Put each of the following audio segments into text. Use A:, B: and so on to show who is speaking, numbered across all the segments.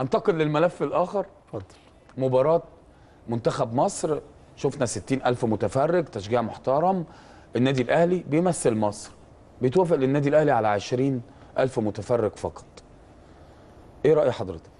A: انتقل للملف الاخر اتفضل مباراه منتخب مصر شفنا 60000 متفرج تشجيع محترم النادي الاهلي بيمثل مصر بيتوافق للنادي الاهلي على 20000 متفرج فقط ايه راي حضرتك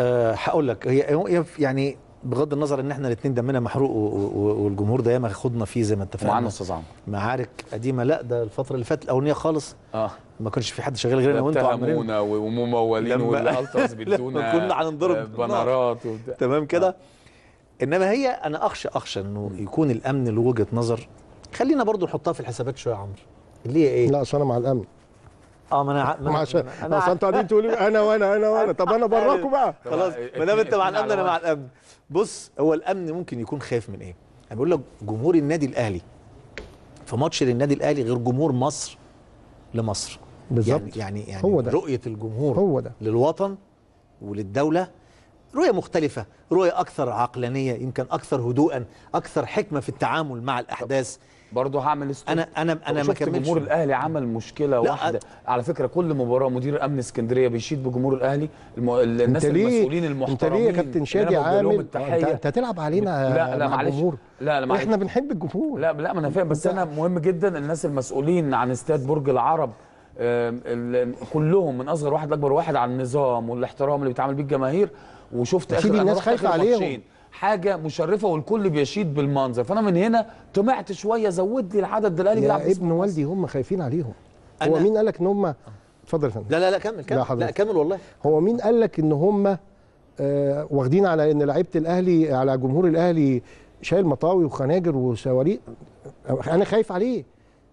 A: أه هقول لك هي يعني بغض النظر ان احنا
B: الاثنين دمنا محروق والجمهور ده ياما خدنا فيه زي ما اتفقنا معانا استاذ عمرو معارك قديمه لا ده الفتره اللي فاتت الاولانيه خالص آه. ما كانش في حد شغال غيرنا وانتوا عاملين
A: وممولين والالتراس بيدونا كنا هنضرب آه، بنرات
B: تمام كده آه. انما هي انا اخشى اخشى انه يكون الامن له وجهه نظر خلينا برضو نحطها في الحسابات شويه يا عمرو اللي هي ايه لا عشان انا مع الامن اه ما انا ما عشان انا اصل انتوا قاعدين تقولوا انا وانا انا وانا طب انا براكم بقى خلاص آه، ما دام انت مع الامن انا مع الامن بص هو الامن ممكن يكون خايف من ايه؟ انا بقول لك جمهور النادي الاهلي في ماتش للنادي الاهلي غير جمهور مصر لمصر بالظبط يعني-, يعني يعني, هو ده. رؤيه الجمهور هو ده. للوطن وللدوله رؤيه مختلفه رؤيه اكثر عقلانيه يمكن
A: اكثر هدوءا اكثر حكمه في التعامل مع الاحداث برضه هعمل استوب. انا انا انا ما كملتش جمهور الاهلي عمل مشكله واحده أ... على فكره كل مباراه مدير امن اسكندريه بيشيد بجمهور الاهلي الم... الناس المسؤولين المحترمين انت ليه يا كابتن شادي عامل انت
C: هتلعب علينا لا لا معلش
A: لا لا معلش احنا بنحب الجمهور لا لا ما انا فاهم بس انا مهم جدا الناس المسؤولين عن استاد برج العرب كلهم من اصغر واحد لاكبر واحد على النظام والاحترام اللي بيتعامل بيه الجماهير وشفت اخر الناس خايفه عليهم حاجه مشرفه والكل بيشيد بالمنظر فانا من هنا طمعت شويه زود لي العدد الاهلي بيلعب ابن
C: والدي هم خايفين عليهم هو مين قال لك ان هم اتفضل يا فندم لا لا لا كمل كمل لا, لا كمل والله هو مين قال لك ان هم آه، واخدين على ان لعيبه الاهلي على جمهور الاهلي شايل مطاوي وخناجر وصواريخ انا خايف عليه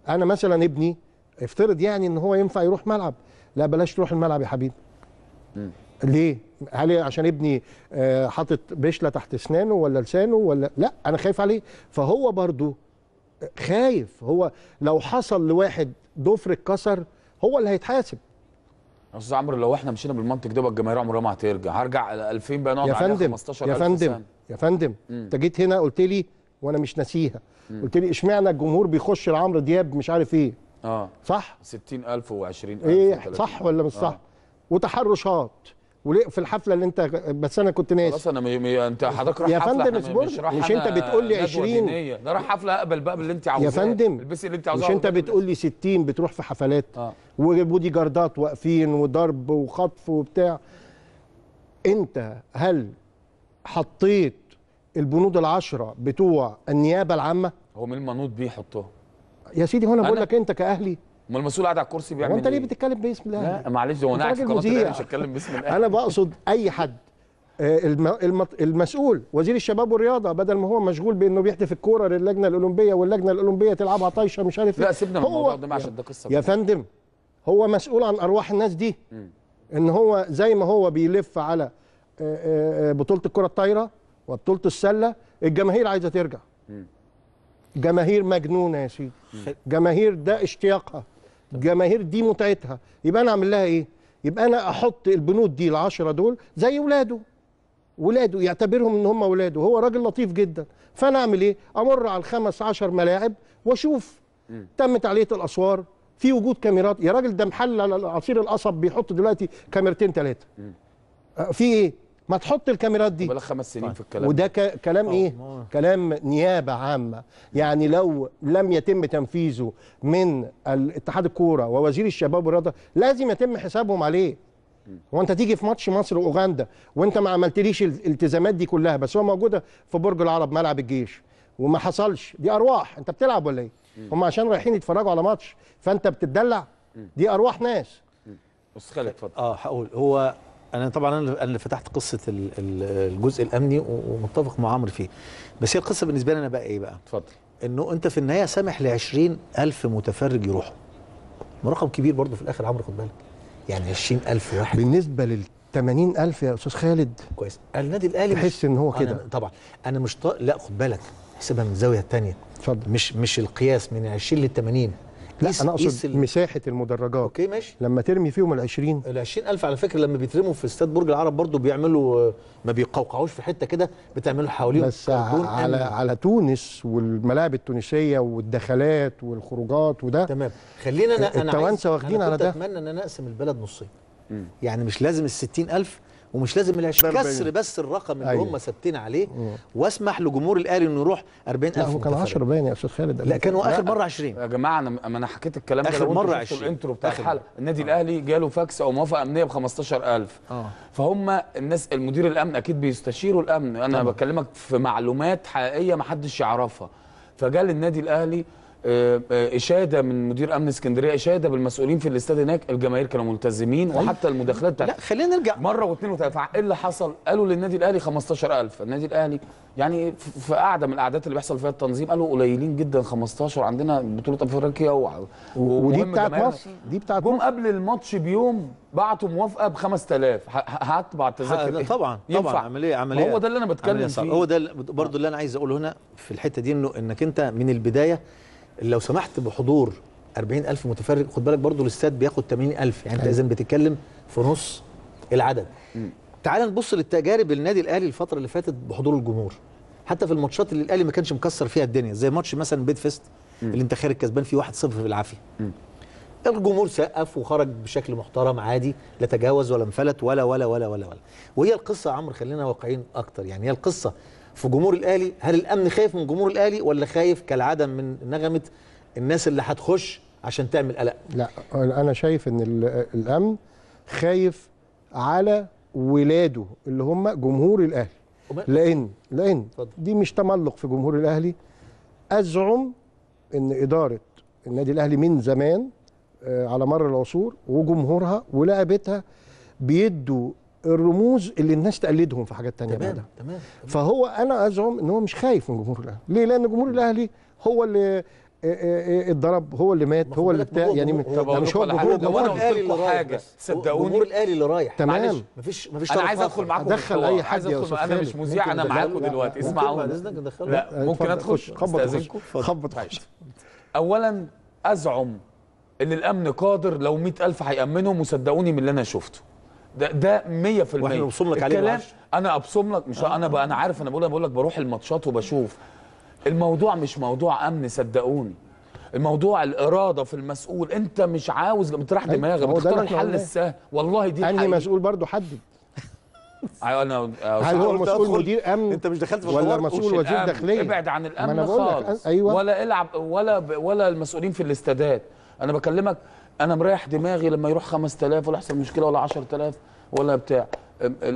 C: انا مثلا ابني افترض يعني ان هو ينفع يروح ملعب لا بلاش تروح الملعب يا حبيبي ليه هل عشان ابني آه، حاطط بشله تحت اسنانه ولا لسانه ولا لا انا خايف عليه فهو برضو آه، خايف هو لو حصل لواحد ضفر اتكسر هو اللي هيتحاسب
A: استاذ عمرو لو احنا مشينا بالمنطق ده الجماهير عمرها ما هترجع هرجع 2000 بقى نقعد على 15000 يا فندم
C: يا فندم انت جيت هنا قلت لي وانا مش ناسيها قلت لي اشمعنى الجمهور بيخش لعمرو دياب مش عارف
A: ايه اه صح 60000 و20000 ايه صح ولا مش آه. صح آه.
C: وتحرشات وليه في الحفله اللي انت بس انا كنت ناسي خلاص
A: انا مي... مي... انت حضرتك رايح يا فندم اصبر مش, مش انت بتقول لي 20 ده رايح حفله اقبل بقى باللي انت عاوزاه يا فندم البسي اللي انت عاوزاه مش انت بتقول
C: لي 60 بتروح في حفلات آه. وبودي جاردات واقفين وضرب وخطف وبتاع انت هل حطيت البنود العشرة بتوع النيابه العامه هو مين المنوط بيه يحطهم يا سيدي هو انا بقول لك انت كاهلي
A: امال المسؤول قاعد على الكرسي بيعمل وانت ليه إيه؟
C: بتتكلم باسم الاهلي؟ لا
A: معلش هو انا قاعد في مش هتكلم باسم الاهلي
C: انا بقصد اي حد آه، المسؤول وزير الشباب والرياضه بدل ما هو مشغول بانه بيحدف الكوره للجنه الاولمبيه واللجنه الاولمبيه تلعبها طايشه مش عارف إيه. لا سيبنا من الموضوع ده عشان ده قصه يا فندم هو مسؤول عن ارواح الناس دي ان هو زي ما هو بيلف على آه، آه، بطوله الكره الطايره وبطوله السله الجماهير عايزه ترجع جماهير مجنونه يا سيدي جماهير ده اشتياقها جماهير دي متعتها يبقى انا اعمل لها ايه يبقى انا احط البنود دي العشرة دول زي ولاده ولاده يعتبرهم ان هم ولاده هو راجل لطيف جدا فانا اعمل ايه امر على الخمس عشر ملاعب واشوف تم تعليه الاسوار في وجود كاميرات يا راجل ده محل عصير القصب بيحط دلوقتي كاميرتين ثلاثه في ايه ما تحط الكاميرات دي بقى خمس سنين طيب. في الكلام وده كلام ايه كلام نيابه عامه يعني لو لم يتم تنفيذه من الاتحاد الكوره ووزير الشباب والرياضه لازم يتم حسابهم عليه هو انت تيجي في ماتش مصر واوغندا وانت ما عملتليش الالتزامات دي كلها بس هو موجوده في برج العرب ملعب الجيش وما حصلش دي ارواح انت بتلعب ولا ايه هم عشان رايحين يتفرجوا على ماتش فانت بتتدلع دي ارواح ناس
B: بص خالد اتفضل اه هقول هو انا طبعا انا اللي فتحت قصه الجزء الامني ومتفق مع عمرو فيه بس هي القصه بالنسبه لي انا بقى ايه بقى اتفضل انه انت في النهايه سامح ل ألف متفرج يروحوا رقم كبير برضه في الاخر عمرو خد بالك يعني 20000 واحد بالنسبه لل 80000 يا استاذ خالد كويس النادي الاهلي تحس ان هو كده طبعا انا مش طا... لا خد بالك احسبها من الزاويه الثانيه اتفضل مش مش القياس من 20 لل 80 لا انا اقصد ال... مساحه
C: المدرجات اوكي ماشي
B: لما ترمي فيهم ال 20 ال 20000 على فكره لما بيترموا في استاد برج العرب برضو بيعملوا ما بيقوقعوش في حته كده بتعملوا حواليهم بس على أمن.
C: على تونس والملاعب التونسيه والدخلات والخروجات وده تمام
B: خلينا انا انا التوانسه واخدين على ده اتمنى ان انا اقسم البلد نصين يعني مش لازم ال 60000 ومش لازم العشرين كسر بس
A: الرقم اللي أيوة. هم ثابتين عليه
B: واسمح لجمهور الاهلي انه يروح 40000 لا هو كان 10 باين يا استاذ خالد لا كانوا اخر
A: مره 20 يا جماعه انا ما انا حكيت الكلام ده اخر مره 20 الانترو بتاع الحلقه النادي آه. الاهلي جاله فاكس او موافقه امنيه ب 15000 اه فهم الناس المدير الامن اكيد بيستشيروا الامن انا بكلمك في معلومات حقيقيه ما حدش يعرفها فجاء للنادي الاهلي آه، اشاده من مدير امن اسكندريه اشاده بالمسؤولين في الاستاد هناك الجماهير كانوا ملتزمين طيب. وحتى المداخلات بتاعت لا خلينا نرجع مره واثنين وثلاثه ايه اللي حصل؟ قالوا للنادي الاهلي 15000 النادي الاهلي يعني في قاعده من القعدات اللي بيحصل فيها التنظيم قالوا قليلين جدا 15 عندنا بطوله افريقيا ودي بتاعت مصر دي بتاعت جم قبل الماتش بيوم بعتوا موافقه ب 5000 هات التذاكر إيه؟ طبعا ينفع. طبعا عمليه عمليه هو ده اللي انا بتكلم فيه هو ده برضه اللي
B: انا عايز اقوله هنا في الحته دي انه انك انت من البدايه لو سمحت بحضور 40000 متفرج خد بالك برضو الاستاد بياخد 80000 يعني انت اذا أيوه. بتتكلم في نص العدد تعال نبص للتجارب النادي الاهلي الفتره اللي فاتت بحضور الجمهور حتى في الماتشات اللي الاهلي ما كانش مكسر فيها الدنيا زي ماتش مثلا بيت فيست اللي انت خارج كسبان فيه 1-0 بالعافيه الجمهور سقف وخرج بشكل محترم عادي لا تجاوز ولا انفلت ولا ولا ولا ولا ولا وهي القصه يا عمرو خلينا واقعيين اكتر يعني هي القصه في جمهور الاهلي هل الامن خايف من جمهور الاهلي ولا خايف كالعاده من نغمه الناس اللي هتخش عشان تعمل قلق
C: لا انا شايف ان الامن خايف على ولاده اللي هم جمهور الاهلي لان لان دي مش تملق في جمهور الاهلي ازعم ان اداره النادي الاهلي من زمان آه، على مر العصور وجمهورها ولعبتها بيدوا الرموز اللي الناس تقلدهم في حاجات تانية تمام بعدها تمام, تمام فهو انا ازعم ان هو مش خايف من جمهور الاهلي ليه لان جمهور الاهلي هو اللي آه، آه، آه، اتضرب هو اللي مات هو اللي بتاع يعني مش هو الجمهور جمهور الاهلي اللي رايح
B: صدقوني جمهور الاهلي اللي رايح تمام مفيش مفيش انا عايز ادخل معاكم ادخل اي حد يا استاذ انا مش مذيع انا معاكم دلوقتي اسمعوا لا ممكن ادخل استاذنكم
A: خبط طيب. اولا ازعم ان الامن قادر لو 100000 هيامنهم وصدقوني من اللي انا شفته ده ده 100% واحنا نبصم لك عليه الكلام انا ابصم لك مش آه. انا بقى انا عارف انا بقول بقول لك بروح الماتشات وبشوف الموضوع مش موضوع امن صدقوني الموضوع الاراده في المسؤول انت مش عاوز بتراح دماغك بتختار الحل السهل والله دي الحقيقه مسؤول برضه حدد أيوة، انا هل هو مسؤول مدير
B: امن انت مش دخلت في ولا مسؤول وزير داخليه ابعد عن الامن خالص أيوة. ولا العب
A: ولا ولا المسؤولين في الاستادات انا بكلمك انا مريح دماغي لما يروح 5000 ولا يحصل مشكله ولا 10000 ولا بتاع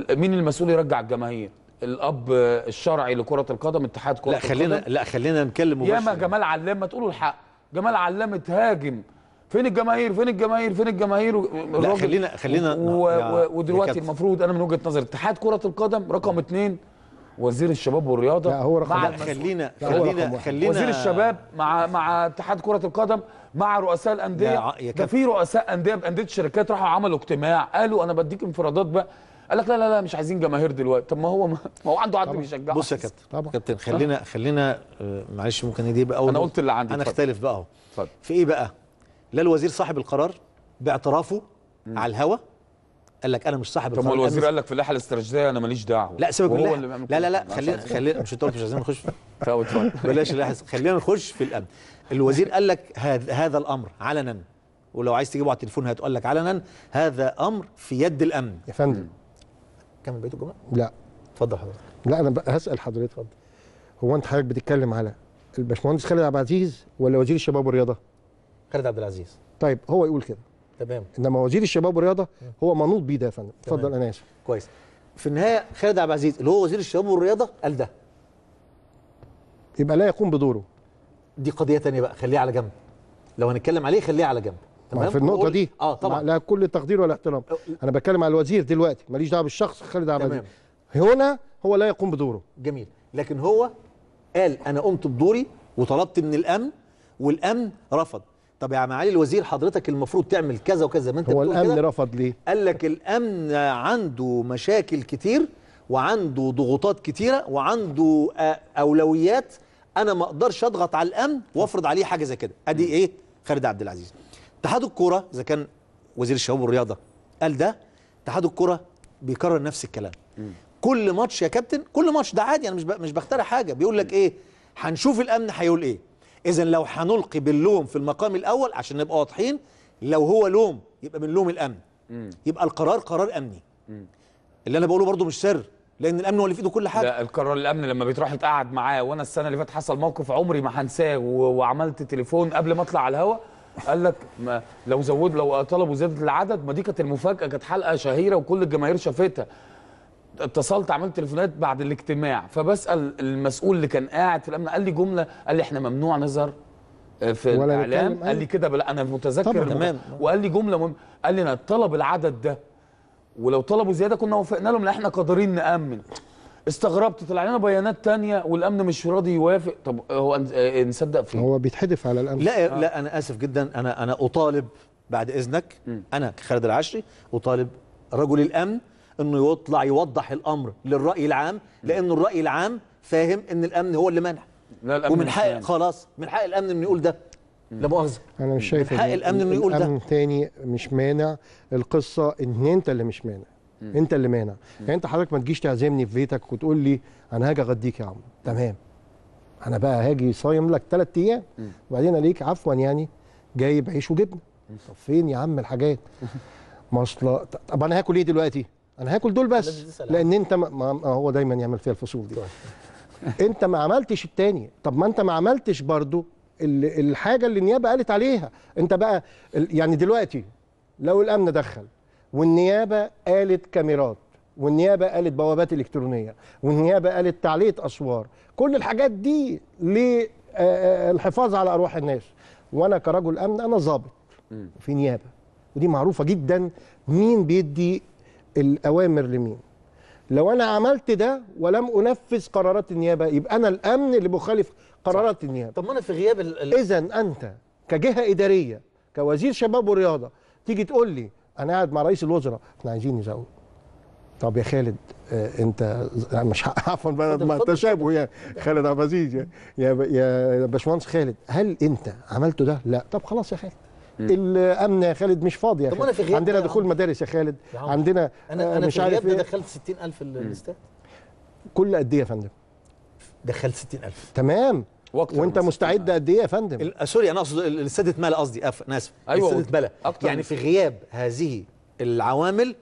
A: مين المسؤول يرجع الجماهير الاب الشرعي لكره القدم اتحاد كره لا خلينا القدم. لا خلينا نكلم ياما جمال علام ما تقولوا الحق جمال علام اتهاجم فين الجماهير فين الجماهير فين الجماهير لا خلينا خلينا و... و... ودلوقتي المفروض انا من وجهه نظري اتحاد كره القدم رقم اثنين وزير الشباب والرياضه لا هو رقم مع خلينا خلينا خلينا وزير الشباب مع مع اتحاد كره القدم مع رؤساء الانديه ده في رؤساء انديه بانديه الشركات راحوا عملوا اجتماع قالوا انا بديك انفرادات بقى قال لك لا لا لا مش عايزين جماهير دلوقتي طب ما هو ما, ما هو عنده عدل بيشجعه بص يا كابتن طبعا كابتن خلينا
B: خلينا آه، معلش ممكن دي بقى اول انا قلت اللي عندي انا اختلف بقى اهو في ايه بقى لا الوزير صاحب القرار باعترافه م. على الهوا قال لك انا مش صاحب القرار طب الوزير قال
A: لك في اللائحه الاستراتيجيه انا ماليش دعوه لا سيبك من
B: لا لا لا خلينا خلينا مش انت مش عايزين نخش بلاش اللائحه خلينا نخش في الامن الوزير قال لك هذ هذا الامر علنا ولو عايز تجيبه على التليفون هتقول لك علنا هذا امر في يد الامن يا فندم كمل بقيه الجمله
C: لا اتفضل حضرتك لا انا هسال حضرتك اتفضل هو انت حضرتك بتتكلم على الباشمهندس خالد عبد العزيز ولا وزير الشباب والرياضه
B: خالد عبد العزيز
C: طيب هو يقول كده تمام انما وزير الشباب والرياضه هو منوط بيه ده يا فندم اتفضل انا
B: اسف كويس في النهايه خالد عبد العزيز اللي هو وزير الشباب والرياضه قال ده
C: يبقى لا يقوم بدوره
B: دي قضيه ثانيه بقى خليها على جنب لو هنتكلم عليه
C: خليها على جنب تمام في النقطه دي اه طبعا لها كل التقدير والاحترام انا بتكلم على الوزير دلوقتي
B: ماليش دعوه بالشخص خالد عبد هنا هو لا يقوم بدوره جميل لكن هو قال انا قمت بدوري وطلبت من الامن والامن رفض طب يا معالي الوزير حضرتك المفروض تعمل كذا وكذا ما انت هو الامن رفض ليه قال لك الامن عنده مشاكل كتير وعنده ضغوطات كتيره وعنده اولويات انا ما اقدرش اضغط على الامن وافرض عليه حاجه زي كده ادي ايه خالد عبد العزيز اتحاد الكوره اذا كان وزير الشباب والرياضه قال ده اتحاد الكوره بيكرر نفس الكلام كل ماتش يا كابتن كل ماتش ده عادي انا مش مش بخترع حاجه بيقول لك ايه هنشوف الامن هيقول ايه اذا لو هنلقي باللوم في المقام الاول عشان نبقى واضحين لو هو لوم يبقى من لوم الامن يبقى القرار قرار امني
A: اللي انا بقوله برضو مش سر لان الامن هو اللي في ايده كل حاجه لا القرار الامن لما بتروح يتقعد معاه وانا السنه اللي فاتت حصل موقف عمري ما هنساه وعملت تليفون قبل ما اطلع على الهواء قال لك ما لو زود لو طلبوا زياده العدد ما دي كانت المفاجاه كانت حلقه شهيره وكل الجماهير شافتها اتصلت عملت تليفونات بعد الاجتماع فبسال المسؤول اللي كان قاعد في الامن قال لي جمله قال لي احنا ممنوع نظهر آه، في الاعلام قال لي كده بلا انا متذكر تمام وقال لي جمله مهمه قال لي انا طلب العدد ده ولو طلبوا زياده كنا وافقنا لهم لا احنا قادرين نامن استغربت طلع لنا بيانات تانية والامن مش راضي يوافق طب هو نصدق فيه
C: هو بيتحدف على الامن لا آه. لا
A: انا اسف جدا انا
B: انا اطالب بعد اذنك م. انا خالد العشري اطالب رجل الامن انه يطلع يوضح الامر للراي العام لان الراي العام فاهم ان الامن هو اللي منع لا الامن ومن حق خلاص من حق الامن انه يقول ده لا مؤاخذه
C: انا مش شايف حق الامن انه يقول ده الامن تاني مش مانع القصه ان انت اللي مش مانع انت اللي مانع يعني انت حضرتك ما تجيش تعزمني في بيتك وتقول لي انا هاجي اغديك يا عم تمام انا بقى هاجي صايم لك ثلاث ايام وبعدين اليك عفوا يعني جايب عيش وجبنه طب فين يا عم الحاجات مصلة طب انا هاكل ايه دلوقتي انا هاكل دول بس لان انت ما هو دايما يعمل فيها الفصول دي طيب. انت ما عملتش التاني طب ما انت ما عملتش برضو الحاجه اللي النيابه قالت عليها انت بقى يعني دلوقتي لو الامن دخل والنيابه قالت كاميرات والنيابه قالت بوابات الكترونيه والنيابه قالت تعليه اسوار كل الحاجات دي للحفاظ على ارواح الناس وانا كرجل امن انا ظابط في نيابه ودي معروفه جدا مين بيدي الاوامر لمين لو انا عملت ده ولم انفذ قرارات النيابه يبقى انا الامن اللي بخالف قرارات النيابه طب ما انا في غياب ال... اذا انت كجهه اداريه كوزير شباب ورياضه تيجي تقول لي انا قاعد مع رئيس الوزراء احنا عايزين نزود طب يا خالد آه انت آه، مش عفوا بقى تشابه يعني خالد عبد العزيز يا يا باشمهندس خالد هل انت عملته ده؟ لا طب خلاص يا خالد الامن يا خالد مش فاضي يا طب خالد. في عندنا دخول مدارس يا خالد عندنا انا آه، انا مش في عارف ايه دخلت
B: 60000 الاستاد
C: كل قد ايه يا فندم؟ دخلت 60000 تمام وانت مستعد قد ايه يا فندم
B: آه، سوري انا اقصد الاستاد اتملى قصدي آه، انا اسف ايوه الاستاد اتملى يعني في غياب هذه العوامل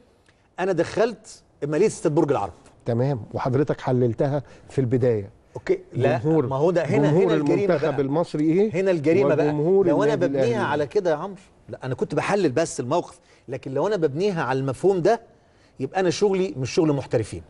B: انا دخلت ماليه استاد برج العرب
C: تمام وحضرتك حللتها في البدايه اوكي لا جمهور ما هو ده هنا هنا الجريمه المنتخب
B: المصري ايه هنا الجريمه بقى لو انا ببنيها على كده يا عمرو لا انا كنت بحلل بس الموقف لكن لو انا ببنيها على المفهوم ده يبقى انا شغلي مش شغل محترفين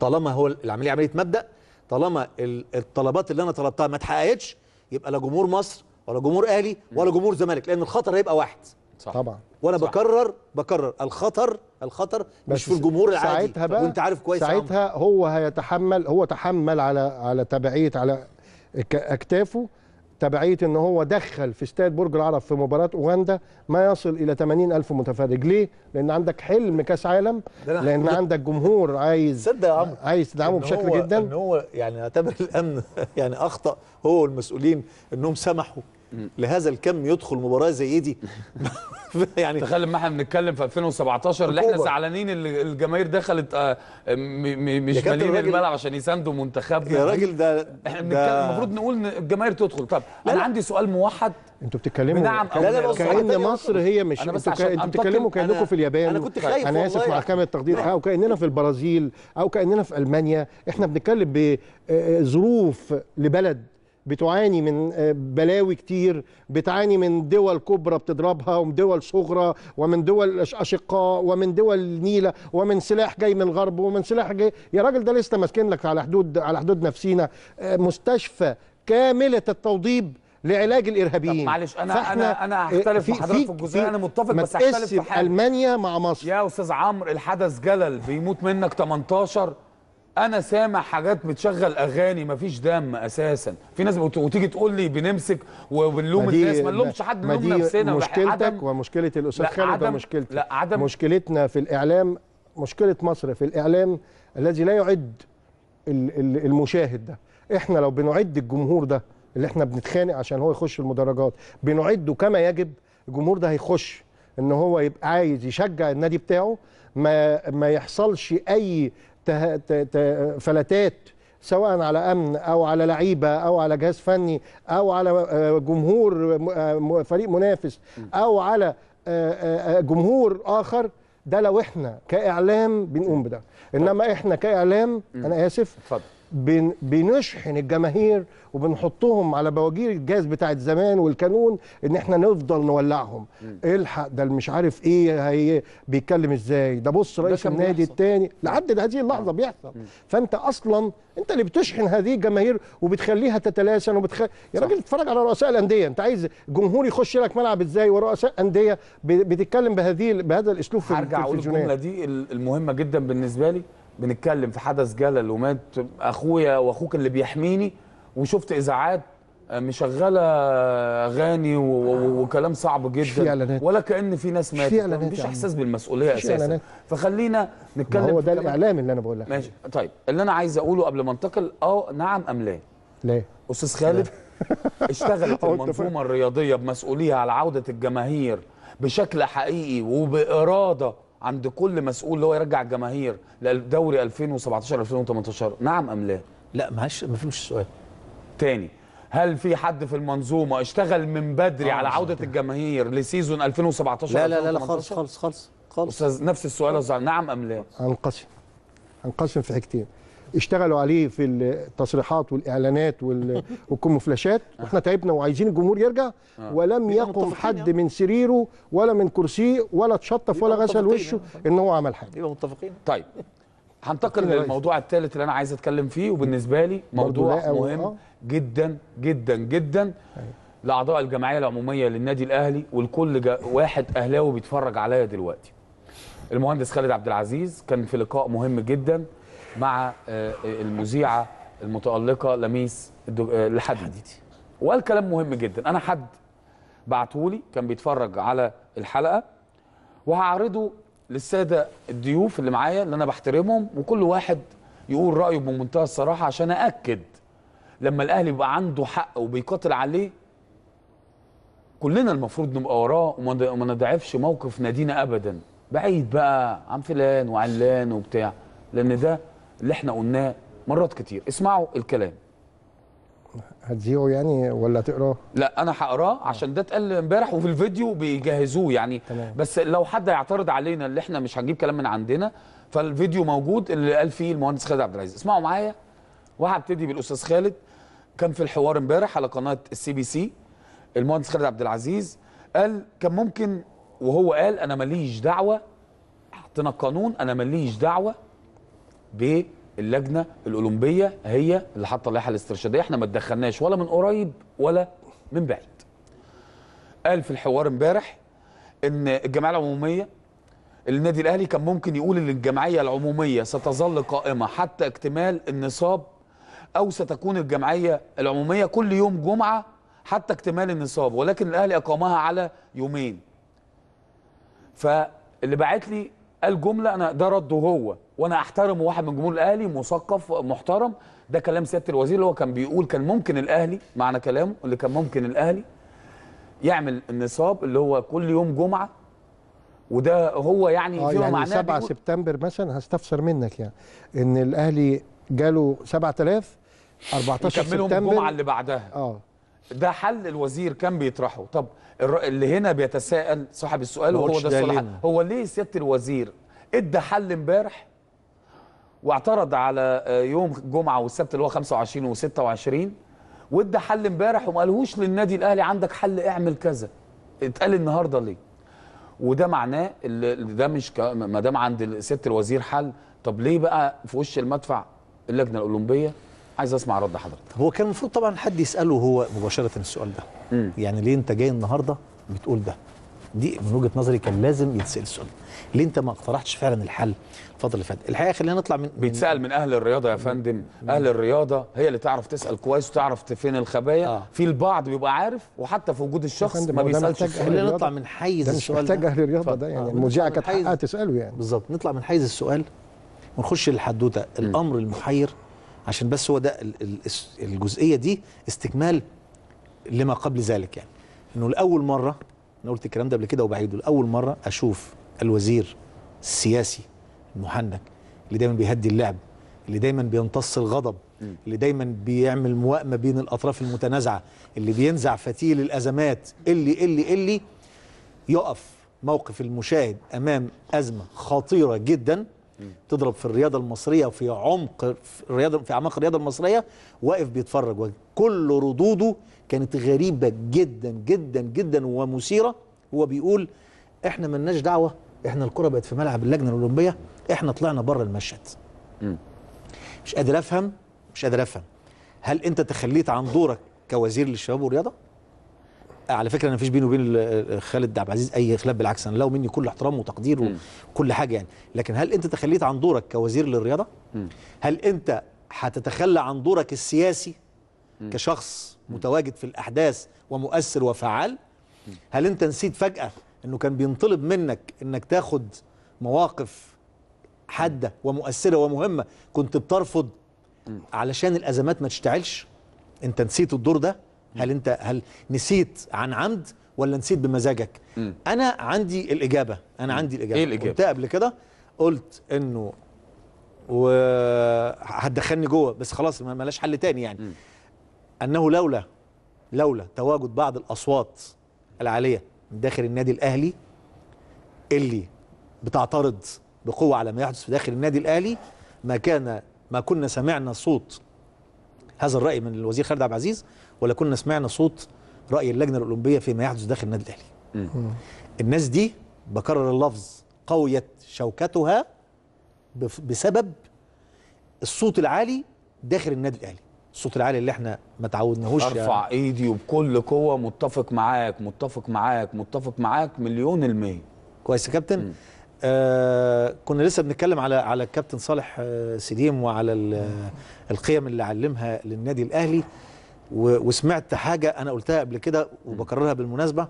B: طالما هو العمليه عمليه مبدا طالما الطلبات اللي انا طلبتها ما اتحققتش يبقى لا جمهور مصر ولا جمهور اهلي ولا جمهور زمالك لان الخطر هيبقى واحد صح طبعا وانا صح. بكرر بكرر الخطر الخطر مش في الجمهور العادي ساعتها بقى وانت عارف كويس ساعتها
C: عم. هو هيتحمل هو تحمل على على تبعيه على اكتافه تبعيه ان هو دخل في استاد برج العرب في مباراه اوغندا ما يصل الى 80 الف متفرج ليه لان عندك حلم كاس عالم لان
B: عندك جمهور عايز صدق يا عمرو عايز تدعمه بشكل جدا ان هو يعني اعتبر الامن يعني اخطا هو والمسؤولين انهم سمحوا لهذا الكم يدخل مباراه زي
A: دي يعني تخيل لما احنا بنتكلم في 2017 اللي احنا زعلانين الجماهير دخلت آه، مش مالين الملعب عشان يساندوا منتخبنا يا راجل ده احنا بنتكلم المفروض نقول الجماهير تدخل طب انا عندي سؤال موحد انتوا بتتكلموا نعم، كأن مصر هي مش انتوا بتتكلموا كأنكم في اليابان انا كنت خايف انا اسف مع كامل التقدير او
C: كأننا في البرازيل او كأننا في المانيا احنا بنتكلم بظروف آه، آه، لبلد بتعاني من آه، بلاوي كتير بتعاني من دول كبرى بتضربها ومن دول صغرى ومن دول اشقاء ومن دول نيله ومن سلاح جاي من الغرب ومن سلاح جاي يا راجل ده لسه ماسكين لك على حدود على حدود نفسينا آه، مستشفى كامله التوضيب لعلاج الارهابيين طب معلش انا انا انا آه، هختلف في حضرتك في
A: الجزئيه انا متفق بس هختلف في حاجه المانيا مع مصر يا استاذ عمرو الحدث جلل بيموت منك 18 انا سامع حاجات بتشغل اغاني مفيش دم اساسا في ناس وتيجي تقول لي بنمسك وبنلوم الناس ما نلومش حد نلوم نفسنا مشكلتك عدم...
C: ومشكله الاستاذ خالد ومشكلتك لا عدم مشكلتنا في الاعلام مشكله مصر في الاعلام الذي لا يعد المشاهد ده احنا لو بنعد الجمهور ده اللي احنا بنتخانق عشان هو يخش المدرجات بنعده كما يجب الجمهور ده هيخش ان هو يبقى عايز يشجع النادي بتاعه ما ما يحصلش اي فلتات سواء على امن او على لعيبه او على جهاز فني او على آه، جمهور آه، آه، فريق منافس او على جمهور اخر ده لو احنا كاعلام بنقوم بده انما احنا كاعلام انا اسف اتفضل بنشحن الجماهير وبنحطهم على بواجير الجاز بتاعت زمان والكانون ان احنا نفضل نولعهم الحق ده مش عارف ايه هي بيتكلم ازاي ده بص رئيس النادي الثاني لحد هذه اللحظه بيحصل فانت اصلا انت اللي بتشحن هذه الجماهير وبتخليها تتلاشن وبتخ... يا راجل اتفرج على رؤساء الانديه انت عايز جمهور يخش لك ملعب ازاي ورؤساء انديه بتتكلم بهذه بهذا الاسلوب في هرجع اقول الجمله
A: دي المهمه جدا بالنسبه لي بنتكلم في حدث جلل ومات اخويا واخوك اللي بيحميني وشفت اذاعات مشغله اغاني وكلام صعب جدا ولا كان في ناس ماتت في مفيش احساس بالمسؤوليه اساسا فخلينا نتكلم هو ده الاعلام اللي انا بقول لك ماشي طيب اللي انا عايز اقوله قبل ما انتقل اه نعم ام لا ليه استاذ خالد اشتغلت المنظومه الرياضيه بمسؤوليه على عوده الجماهير بشكل حقيقي وباراده عند كل مسؤول اللي هو يرجع الجماهير لدوري 2017 2018 نعم ام لا لا هاش ما فيش السؤال تاني هل في حد في المنظومه اشتغل من بدري آه، على عوده ده. الجماهير لسيزون 2017 لا لا لا, لا خالص خالص خالص خالص استاذ نفس السؤال نعم ام لا
C: هنقسم هنقسم في حاجتين اشتغلوا عليه في التصريحات والاعلانات والكومفلاشات واحنا تعبنا وعايزين الجمهور يرجع آه. ولم يقم حد يعني. من سريره ولا من كرسيه ولا اتشطف ولا غسل وشه يعني. ان هو عمل حاجه يبقى متفقين طيب
A: هنتقل للموضوع الثالث اللي انا عايز اتكلم فيه وبالنسبه لي موضوع مهم آه. جدا جدا جدا لاعضاء الجمعيه العموميه للنادي الاهلي ولكل واحد اهلاوي بيتفرج عليا دلوقتي المهندس خالد عبد العزيز كان في لقاء مهم جدا مع آه، آه، المذيعه المتالقه لميس آه، الحديدي وقال كلام مهم جدا انا حد بعتهولي كان بيتفرج على الحلقه وهعرضه للساده الضيوف اللي معايا اللي انا بحترمهم وكل واحد يقول رايه بمنتهى الصراحه عشان ااكد لما الاهلي يبقى عنده حق وبيقاتل عليه كلنا المفروض نبقى وراه وما نضعفش موقف نادينا ابدا بعيد بقى عن فلان وعلان وبتاع لان ده اللي احنا قلناه مرات كتير اسمعوا الكلام
C: هتذيعه يعني ولا تقراه؟
A: لا انا هقراه عشان ده اتقال امبارح وفي الفيديو بيجهزوه يعني تمام. بس لو حد هيعترض علينا اللي احنا مش هنجيب كلام من عندنا فالفيديو موجود اللي قال فيه المهندس خالد عبد العزيز اسمعوا معايا وهبتدي بالاستاذ خالد كان في الحوار امبارح على قناه السي بي سي المهندس خالد عبد العزيز قال كان ممكن وهو قال انا ماليش دعوه حطينا القانون انا ماليش دعوه باللجنه الاولمبيه هي اللي حاطه اللائحه الاسترشاديه احنا ما تدخلناش ولا من قريب ولا من بعيد. قال في الحوار امبارح ان الجمعيه العموميه النادي الاهلي كان ممكن يقول ان الجمعيه العموميه ستظل قائمه حتى اكتمال النصاب او ستكون الجمعيه العموميه كل يوم جمعه حتى اكتمال النصاب ولكن الاهلي اقامها على يومين. فاللي بعت لي قال جمله انا ده رده هو وانا احترم واحد من جمهور الاهلي مثقف محترم ده كلام سياده الوزير اللي هو كان بيقول كان ممكن الاهلي معنى كلامه اللي كان ممكن الاهلي يعمل النصاب اللي هو كل يوم جمعه وده هو يعني آه فيما يعني معناه 7
C: سبتمبر مثلا هستفسر منك يعني ان الاهلي جاله 7000 14 سبتمبر الجمعه اللي
A: بعدها اه ده حل الوزير كان بيطرحه طب اللي هنا بيتساءل صاحب السؤال وهو ده الصلاح هو ليه سياده الوزير ادى حل امبارح واعترض على آه، يوم جمعه والسبت اللي هو 25 و26 وادى حل امبارح وما قالهوش للنادي الاهلي عندك حل اعمل كذا اتقال النهارده ليه وده معناه ده مش ما دام عند ست الوزير حل طب ليه بقى في وش المدفع اللجنه الاولمبيه عايز اسمع رد حضرتك هو كان المفروض طبعا حد يساله هو مباشره السؤال ده
B: م. يعني ليه انت جاي النهارده بتقول ده دي من وجهه نظري كان لازم يتسال السؤال ده ليه انت ما اقترحتش فعلا الحل اتفضل يا فندم
A: الحقيقه خلينا نطلع من بيتسال من اهل الرياضه يا فندم اهل الرياضه هي اللي تعرف تسال كويس وتعرف فين الخبايا آه. في البعض بيبقى عارف وحتى في وجود الشخص ما بيسالش خلينا نطلع من حيز ده السؤال محتاج اهل
C: الرياضه ده يعني آه. المذيعه كانت حقها
B: تساله يعني بالظبط نطلع من حيز السؤال ونخش للحدوته الامر المحير عشان بس هو ده الجزئيه دي استكمال لما قبل ذلك يعني انه لاول مره انا قلت الكلام ده قبل كده وبعيده لاول مره اشوف الوزير السياسي المحنك اللي دايما بيهدي اللعب اللي دايما بيمتص الغضب اللي دايما بيعمل موائمه بين الاطراف المتنازعه اللي بينزع فتيل الازمات اللي اللي اللي يقف موقف المشاهد امام ازمه خطيره جدا تضرب في الرياضه المصريه وفي عمق في الرياضه في اعماق الرياضه المصريه واقف بيتفرج وكل ردوده كانت غريبه جدا جدا جدا ومثيره هو بيقول احنا ملناش دعوه احنا الكره بقت في ملعب اللجنه الاولمبيه احنا طلعنا بره المشهد مش قادر افهم مش قادر افهم هل انت تخليت عن دورك كوزير للشباب والرياضه على فكره انا فيش بيني وبين خالد عبد العزيز اي خلاف بالعكس انا له مني كل احترام وتقدير وكل حاجه يعني لكن هل انت تخليت عن دورك كوزير للرياضه هل انت هتتخلى عن دورك السياسي كشخص متواجد في الاحداث ومؤثر وفعال هل انت نسيت فجاه انه كان بينطلب منك انك تاخد مواقف حاده ومؤثره ومهمه كنت بترفض علشان الازمات ما تشتعلش انت نسيت الدور ده هل انت هل نسيت عن عمد ولا نسيت بمزاجك م. انا عندي الاجابه انا عندي الاجابه ايه الاجابه قلت قبل كده قلت انه وهتدخلني جوه بس خلاص ملاش حل تاني يعني م. انه لولا لولا تواجد بعض الاصوات العاليه داخل النادي الاهلي اللي بتعترض بقوه على ما يحدث في داخل النادي الاهلي ما كان ما كنا سمعنا صوت هذا الراي من الوزير خالد عبد العزيز ولا كنا سمعنا صوت راي اللجنه الاولمبيه فيما يحدث داخل النادي الاهلي الناس دي بكرر اللفظ قويت شوكتها بسبب الصوت العالي داخل النادي الاهلي الصوت العالي اللي احنا
A: ما تعودناهوش يعني. ارفع يعني. ايدي وبكل قوه متفق معاك متفق معاك متفق معاك مليون المية كويس يا كابتن آه كنا لسه بنتكلم على على
B: الكابتن صالح آه سليم وعلى القيم اللي علمها للنادي الاهلي وسمعت حاجه انا قلتها قبل كده وبكررها بالمناسبه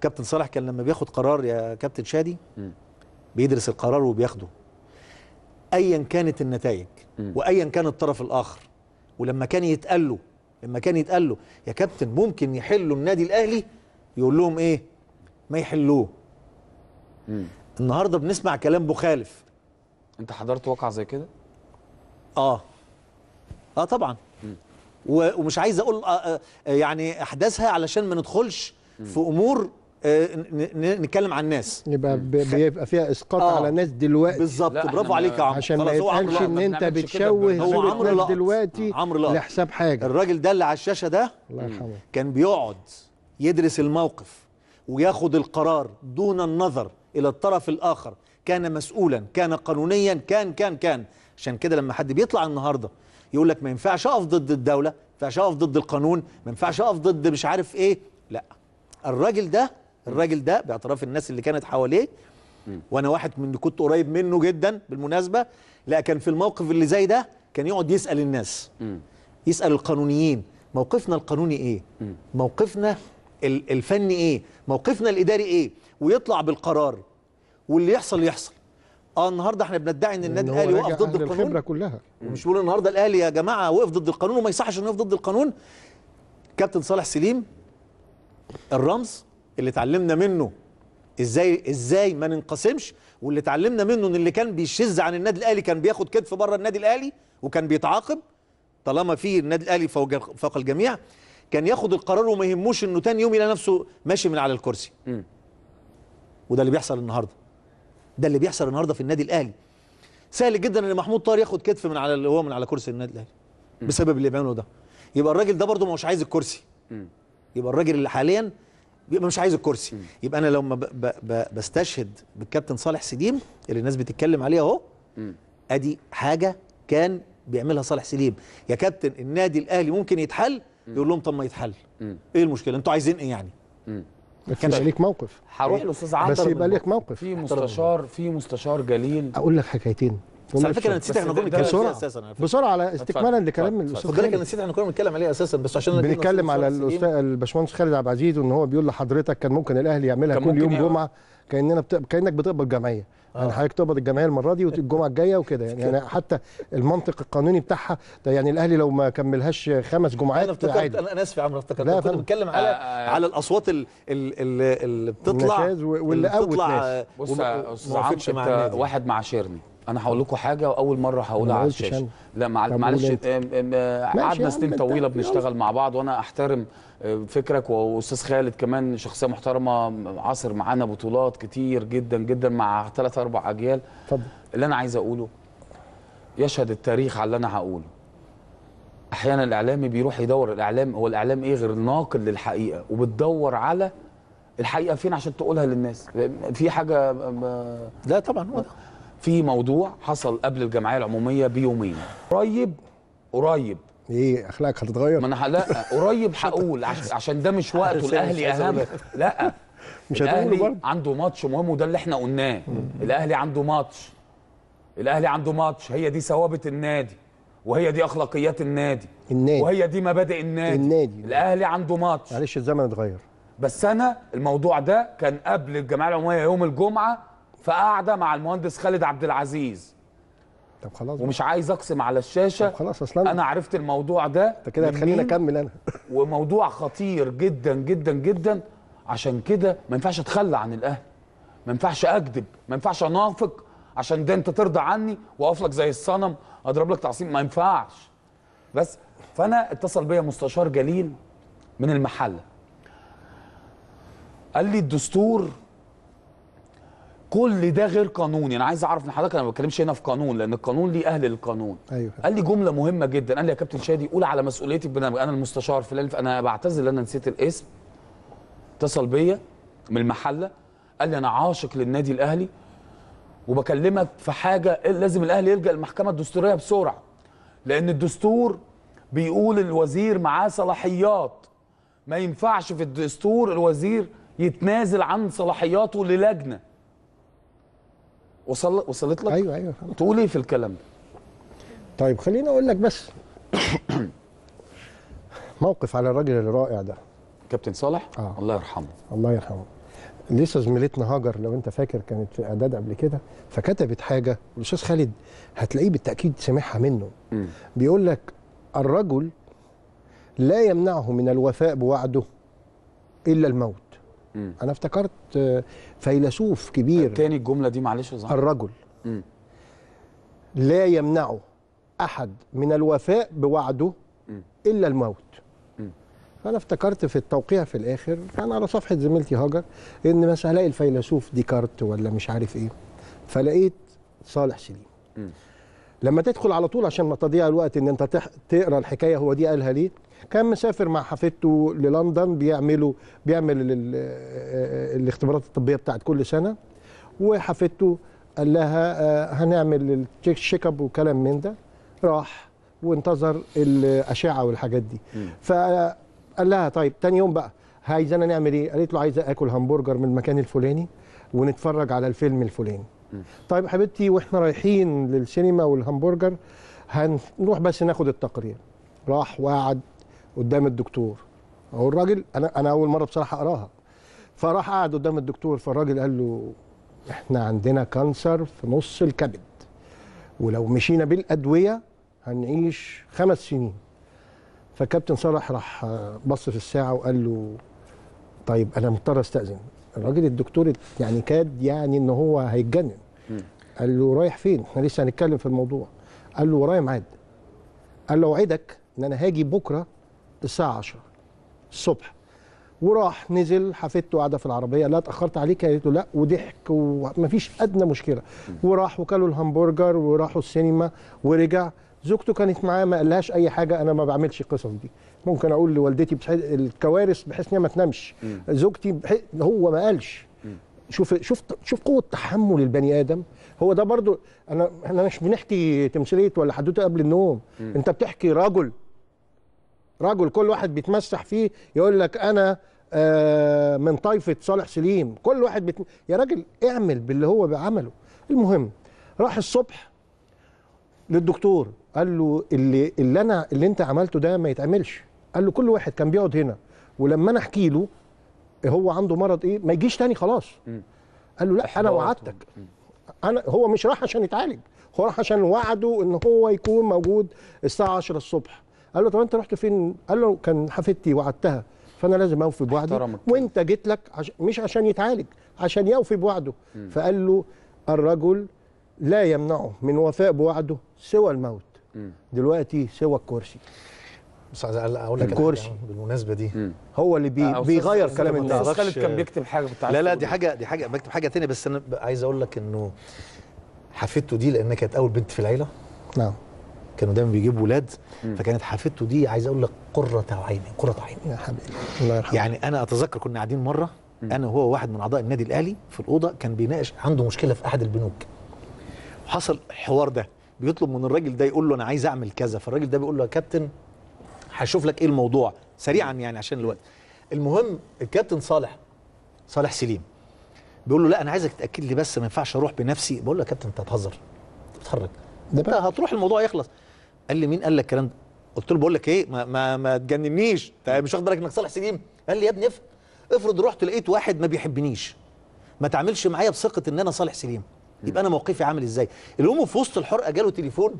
B: كابتن صالح كان لما بياخد قرار يا كابتن شادي بيدرس القرار وبياخده ايا كانت النتائج وايا كان الطرف الاخر ولما كان يتقال له لما كان يتقال له يا كابتن ممكن يحلوا النادي الاهلي يقول لهم ايه ما يحلوه مم. النهارده بنسمع كلام مخالف انت حضرت واقعه زي كده اه اه طبعا مم. ومش عايز اقول آه آه يعني احداثها علشان ما ندخلش مم. في امور آه، نتكلم عن الناس يبقى
C: بيبقى فيها اسقاط
B: آه على الناس دلوقتي بالظبط برافو عليك
C: يا عمرو عشان ما يتقالش ان انت بتشوه عمرو لقط دلوقتي لحساب
B: حاجه الراجل ده اللي على الشاشه ده الله يرحمه كان بيقعد يدرس الموقف وياخد القرار دون النظر الى الطرف الاخر كان مسؤولا كان قانونيا كان كان كان عشان كده لما حد بيطلع النهارده يقول لك ما ينفعش اقف ضد الدوله ما ينفعش اقف ضد القانون ما ينفعش اقف ضد مش عارف ايه لا الراجل ده الراجل ده باعتراف الناس اللي كانت حواليه وانا واحد من كنت قريب منه جدا بالمناسبه لا كان في الموقف اللي زي ده كان يقعد يسال الناس يسال القانونيين موقفنا القانوني ايه موقفنا الفني ايه موقفنا الاداري ايه ويطلع بالقرار واللي يحصل يحصل اه النهارده احنا بندعي ان النادي الاهلي وقف ضد القانون
C: كلها مش
B: بقول النهارده الاهلي يا جماعه وقف ضد القانون وما يصحش انه يقف ضد القانون كابتن صالح سليم الرمز اللي اتعلمنا منه ازاي ازاي ما ننقسمش واللي اتعلمنا منه ان اللي كان بيشذ عن النادي الاهلي كان بياخد كتف بره النادي الاهلي وكان بيتعاقب طالما في النادي الاهلي فوق فوق الجميع كان ياخد القرار وما يهموش انه تاني يوم يلاقي نفسه ماشي من على الكرسي م. وده اللي بيحصل النهارده ده اللي بيحصل النهارده في النادي الاهلي سهل جدا ان محمود طاهر ياخد كتف من على اللي هو من على كرسي النادي الاهلي بسبب اللي بيعمله ده يبقى الراجل ده برضه ما هوش عايز الكرسي م. يبقى الراجل اللي حاليا بيبقى مش عايز الكرسي يبقى انا لما ب ب ب بستشهد بالكابتن صالح سليم اللي الناس بتتكلم عليه اهو ادي حاجه كان بيعملها صالح سليم يا كابتن النادي الاهلي ممكن يتحل يقول لهم طب ما يتحل ايه المشكله انتوا عايزين ايه يعني
C: ما كانش طيب. ليك موقف
A: هروح للاستاذ لاستاذ عطر بس يبقى ليك موقف في مستشار في مستشار جليل اقول لك حكايتين على فكره انا نسيت احنا كنا بنتكلم عليه اساسا بسرعه على استكمالا لكلام الاستاذ خالد انا نسيت
B: احنا كنا بنتكلم عليه اساسا بس عشان بنتكلم على الاستاذ
C: الباشمهندس خالد عبد العزيز وان هو بيقول لحضرتك كان ممكن الاهلي يعملها كل يوم جمعه كاننا كانك بتقبض جمعيه آه. يعني حضرتك تقبض الجمعيه المره دي والجمعه الجايه وكده يعني, يعني حتى المنطق القانوني بتاعها ده يعني الاهلي لو ما كملهاش خمس جمعات
A: انا افتكرت عادي.
B: انا اسف يا عمرو افتكرت كنت بتكلم على آه على الاصوات اللي, اللي بتطلع واللي ناس بص يا استاذ عمرو واحد
A: معاشرني انا هقول لكم حاجه واول مره هقولها على الشاشه لا معلش آه، قعدنا سنين طويله بنشتغل مع بعض وانا احترم آه، فكرك واستاذ خالد كمان شخصيه محترمه عاصر معانا بطولات كتير جدا جدا مع ثلاث اربع اجيال اتفضل اللي انا عايز اقوله يشهد التاريخ على اللي انا هقوله احيانا الاعلامي بيروح يدور الاعلام هو الاعلام ايه غير ناقل للحقيقه وبتدور على الحقيقه فين عشان تقولها للناس في حاجه لا طبعا في موضوع حصل قبل الجمعيه العموميه بيومين قريب قريب ايه اخلاقك هتتغير ما انا لا قريب هقول عشان ده مش وقته الاهلي اهم لا مش الاهلي عنده ماتش مهم وده اللي احنا قلناه الاهلي عنده ماتش الاهلي عنده ماتش هي دي ثوابت النادي وهي دي اخلاقيات النادي النادي وهي دي مبادئ النادي النادي الاهلي عنده ماتش معلش الزمن اتغير بس انا الموضوع ده كان قبل الجمعيه العموميه يوم الجمعه فقاعده مع المهندس خالد عبد العزيز طب خلاص ومش عايز اقسم على الشاشه طب خلاص اصلا انا عرفت الموضوع ده انت كده هتخليني اكمل انا وموضوع خطير جدا جدا جدا عشان كده ما ينفعش اتخلى عن الاهل ما ينفعش اكذب ما ينفعش انافق عشان ده انت ترضى عني واقف لك زي الصنم اضرب لك تعصيب ما ينفعش بس فانا اتصل بيا مستشار جليل من المحله قال لي الدستور كل ده غير قانوني انا عايز اعرف من حضرتك انا ما بتكلمش هنا في قانون لان القانون ليه اهل القانون أيوة. قال لي جمله مهمه جدا قال لي يا كابتن شادي قول على مسؤوليتي بنام. انا المستشار فلان انا بعتذر ان انا نسيت الاسم اتصل بيا من المحله قال لي انا عاشق للنادي الاهلي وبكلمك في حاجه لازم الاهلي يلجا للمحكمه الدستوريه بسرعه لان الدستور بيقول الوزير معاه صلاحيات ما ينفعش في الدستور الوزير يتنازل عن صلاحياته للجنه وصل وصلت لك ايوه ايوه تقول ايه في الكلام ده طيب خليني اقول لك بس
C: موقف على الراجل الرائع ده
A: كابتن صالح آه. الله يرحمه
C: الله يرحمه لسه زميلتنا هاجر لو انت فاكر كانت في اعداد قبل كده فكتبت حاجه الاستاذ خالد هتلاقيه بالتاكيد سامعها منه م. بيقول لك الرجل لا يمنعه من الوفاء بوعده الا الموت انا افتكرت آه،
A: فيلسوف
C: كبير تاني
A: الجمله دي معلش يا الرجل مم.
C: لا يمنعه احد من الوفاء بوعده مم. الا الموت فانا افتكرت في التوقيع في الاخر كان على صفحه زميلتي هاجر ان مثلا الاقي الفيلسوف ديكارت ولا مش عارف ايه فلقيت صالح سليم مم. لما تدخل على طول عشان ما تضيع الوقت ان انت تقرا الحكايه هو دي قالها ليه كان مسافر مع حفيدته للندن بيعملوا بيعمل آه، الاختبارات الطبيه بتاعت كل سنه وحفيدته قال لها آه، هنعمل الشيك اب وكلام من ده راح وانتظر الاشعه والحاجات دي فقال لها طيب تاني يوم بقى عايزانا نعمل ايه قالت له عايزه اكل همبرجر من المكان الفلاني ونتفرج على الفيلم الفلاني طيب حبيبتي واحنا رايحين للسينما والهمبرجر هنروح بس ناخد التقرير راح وقعد قدام الدكتور هو الراجل انا انا اول مره بصراحه اقراها فراح قعد قدام الدكتور فالراجل قال له احنا عندنا كانسر في نص الكبد ولو مشينا بالادويه هنعيش خمس سنين فكابتن صالح راح بص في الساعه وقال له طيب انا مضطر استاذن الراجل الدكتور يعني كاد يعني ان هو هيتجنن قال له رايح فين احنا لسه هنتكلم في الموضوع قال له ورايا ميعاد قال له اوعدك ان انا هاجي بكره الساعه 10 الصبح وراح نزل حفيدته قاعده في العربيه لا اتاخرت عليك قالت له لا وضحك ومفيش ادنى مشكله وراح وكلوا الهمبرجر وراحوا السينما ورجع زوجته كانت معاه ما قالهاش اي حاجه انا ما بعملش القصص دي ممكن اقول لوالدتي بحي... الكوارث بحيث ان ما تنامش زوجتي بحي... هو ما قالش شوف شوف شوف قوه تحمل البني ادم هو ده برضو انا احنا مش بنحكي تمثيليه ولا حدوته قبل النوم انت بتحكي رجل رجل كل واحد بيتمسح فيه يقول لك انا آه، من طائفه صالح سليم كل واحد بيتم... يا راجل اعمل باللي هو بعمله المهم راح الصبح للدكتور قال له اللي اللي انا اللي انت عملته ده ما يتعملش قال له كل واحد كان بيقعد هنا ولما انا احكي له هو عنده مرض ايه ما يجيش تاني خلاص قال له لا انا وعدتك انا هو مش راح عشان يتعالج هو راح عشان وعده ان هو يكون موجود الساعه 10 الصبح قال له طب انت رحت فين قال له كان حفيدتي وعدتها فانا لازم اوفي بوعدي وانت جيت لك عش... مش عشان يتعالج عشان يوفي بوعده م. فقال له الرجل لا يمنعه من وفاء بوعده سوى الموت م. دلوقتي سوى الكرسي بس عايز اقول لك
B: الكرسي بالمناسبه دي هو اللي بي آه بيغير كلام الناس استاذ خالد كان بيكتب حاجه لا لا دي حاجه دي حاجه بكتب حاجه ثانيه بس انا عايز اقول لك انه حفيدته دي لانها كانت اول بنت في العيله نعم كانوا دايما بيجيبوا ولاد فكانت حفيدته دي عايز اقول لك قره عيني قره عيني يا حبيبي الله يرحمه يعني انا اتذكر كنا قاعدين مره انا وهو واحد من اعضاء النادي الاهلي في الاوضه كان بيناقش عنده مشكله في احد البنوك حصل الحوار ده بيطلب من الراجل ده يقول له انا عايز اعمل كذا فالراجل ده بيقول له يا كابتن هشوف لك ايه الموضوع سريعا يعني عشان الوقت المهم الكابتن صالح صالح سليم بيقول له لا انا عايزك تاكد لي بس ما ينفعش اروح بنفسي بقول له يا كابتن انت هتهزر بتهرج ده هتروح الموضوع يخلص قال لي مين قال لك الكلام ده قلت له بقول لك ايه ما ما, ما تجننيش طيب مش واخد بالك انك صالح سليم قال لي يا ابني افرض رحت لقيت واحد ما بيحبنيش ما تعملش معايا بثقه ان انا صالح سليم يبقى انا موقفي عامل ازاي الام في وسط الحرقه جاله تليفون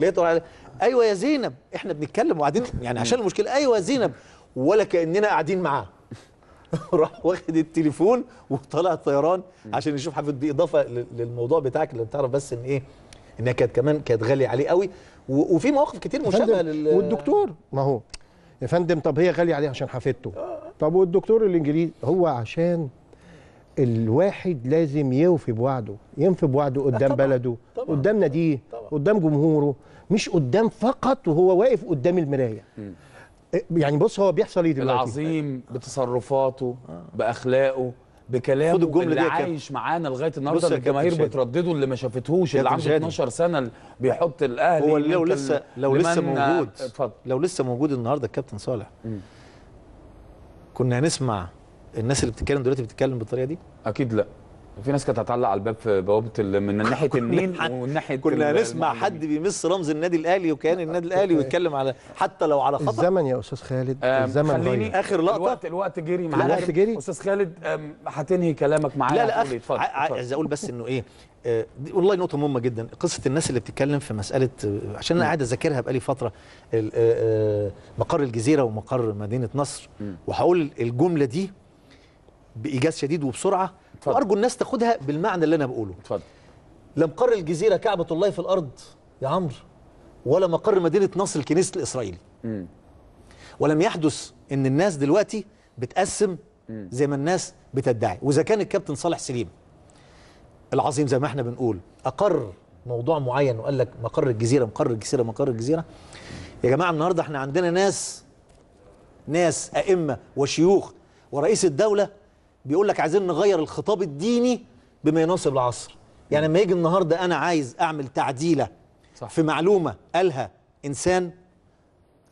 B: لقيته على ايوه يا زينب احنا بنتكلم وقاعدين يعني عشان المشكله ايوه يا زينب ولا كاننا قاعدين معاه راح واخد التليفون وطالع الطيران عشان يشوف حفيد دي اضافه للموضوع بتاعك اللي تعرف بس ان ايه انها كانت كمان كانت غاليه عليه قوي وفي مواقف كتير مشابهه لل والدكتور
C: ما هو يا فندم طب هي غاليه عليه عشان حفيدته آه، آه. طب والدكتور الانجليزي هو عشان الواحد لازم يوفي بوعده ينفي بوعده قدام طبعًا بلده طبعًا قدام ناديه قدام جمهوره مش قدام فقط وهو واقف قدام المرايه
A: إيه، يعني بص هو بيحصل ايه دلوقتي العظيم بتصرفاته باخلاقه بكلامه اللي عايش معانا لغايه النهارده الجماهير بتردده اللي ما شافتهوش اللي عنده 12 سنه بيحط الاهلي هو لو لسه لو لسه موجود اتفضل لو لسه موجود النهارده الكابتن صالح م. كنا هنسمع الناس اللي بتتكلم دلوقتي بتتكلم بالطريقه دي اكيد لا في ناس كانت هتعلق على الباب في بوابه من ناحيه النيل ومن ناحيه كنا نسمع
B: حد بيمس رمز النادي الاهلي وكان النادي الاهلي ويتكلم على حتى لو على خطا الزمن يا استاذ
C: خالد الزمن خليني غير. اخر لقطه
B: الوقت الوقت جري معانا الوقت جري استاذ خالد هتنهي كلامك معايا لا لا عايز اقول بس انه ايه آه، دي والله نقطة مهمة جدا قصة الناس اللي بتتكلم في مسألة آه، عشان أنا قاعد أذاكرها بقالي فترة آه، مقر الجزيرة ومقر مدينة نصر وهقول الجملة دي بإيجاز شديد وبسرعة فضل. وارجو الناس تاخدها بالمعنى اللي انا بقوله اتفضل لا مقر الجزيره كعبه الله في الارض يا عمرو ولا مقر مدينه نصر الكنيسه الاسرائيلي ولم يحدث ان الناس دلوقتي بتقسم زي ما الناس بتدعي واذا كان الكابتن صالح سليم العظيم زي ما احنا بنقول اقر موضوع معين وقال لك مقر الجزيره مقر الجزيره مقر الجزيره يا جماعه النهارده احنا عندنا ناس ناس ائمه وشيوخ ورئيس الدوله بيقول لك عايزين نغير الخطاب الديني بما يناسب العصر يعني لما يجي النهارده انا عايز اعمل تعديله صح. في معلومه قالها انسان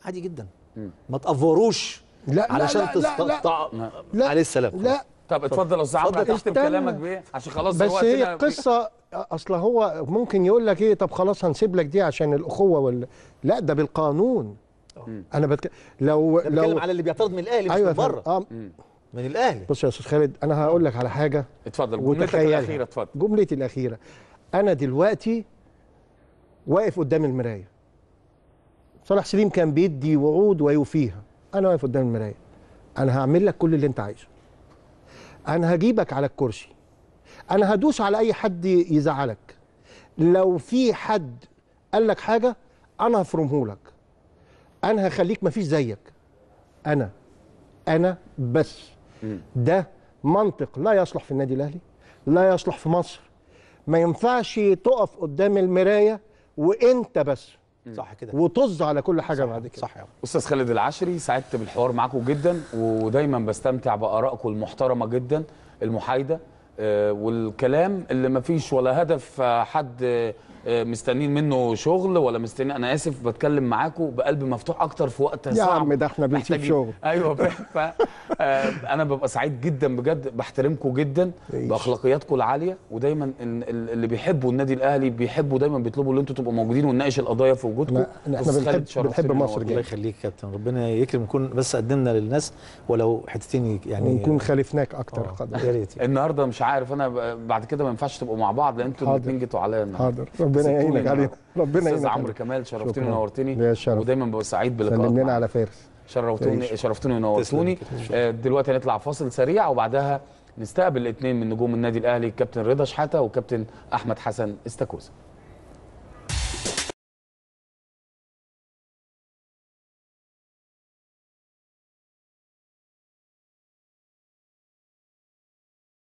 B: عادي جدا م. ما تافوروش لا علشان لا لا, لا, لا, لا, لا عليه السلام لا طب اتفضل يا استاذ عمرو
C: تختم كلامك بايه
A: عشان خلاص بس هي
C: قصه اصل هو ممكن
B: يقول لك ايه طب خلاص
C: هنسيب لك دي عشان الاخوه ولا لا ده بالقانون أوه. انا بتك... لو لو بتكلم على اللي بيعترض من الاهلي أيوة مش من بره آه. من الاهلي بص يا استاذ خالد انا هقول لك على حاجه اتفضل جملتك الاخيره اتفضل جملتي الاخيره انا دلوقتي واقف قدام المرايه صلاح سليم كان بيدي وعود ويوفيها انا واقف قدام المرايه انا هعمل لك كل اللي انت عايزه انا هجيبك على الكرسي انا هدوس على اي حد يزعلك لو في حد قال لك حاجه انا هفرمه لك انا هخليك مفيش زيك انا انا بس ده منطق لا يصلح في النادي الاهلي لا يصلح في مصر ما ينفعش تقف قدام المرايه وانت بس صح كده وطز على كل حاجه صح بعد كده صح يا
A: استاذ خالد العشري سعدت بالحوار معاكم جدا ودايما بستمتع بارائكم المحترمه جدا المحايده آه، والكلام اللي ما فيش ولا هدف حد مستنيين منه شغل ولا مستنيين انا اسف بتكلم معاكم بقلب مفتوح اكتر في وقت صعب يا عم
C: ده احنا بنشوف شغل
A: ايوه ف آه، انا ببقى سعيد جدا بجد بحترمكم جدا باخلاقياتكم العاليه ودايما اللي بيحبوا النادي الاهلي بيحبوا دايما بيطلبوا ان انتم تبقوا موجودين ونناقش القضايا في وجودكم احنا بنحب بنحب مصر الله
B: يخليك يا كابتن ربنا يكرم نكون
A: بس قدمنا للناس ولو حتتين يعني ونكون
C: خالفناك اكتر آه، يا ريت
A: النهارده مش عارف انا بعد كده ما ينفعش تبقوا مع بعض لان انتوا الاثنين جيتوا عليا النهارده ربنا يعينك علينا ربنا يعينك استاذ عمرو كمال شرفتني ونورتني ودايما ببقى سعيد بلقائك سلم لنا على فارس شرفتوني شرفتوني ونورتوني آه، دلوقتي هنطلع فاصل سريع وبعدها نستقبل الاثنين من نجوم النادي الاهلي الكابتن رضا شحاته وكابتن احمد حسن استاكوزا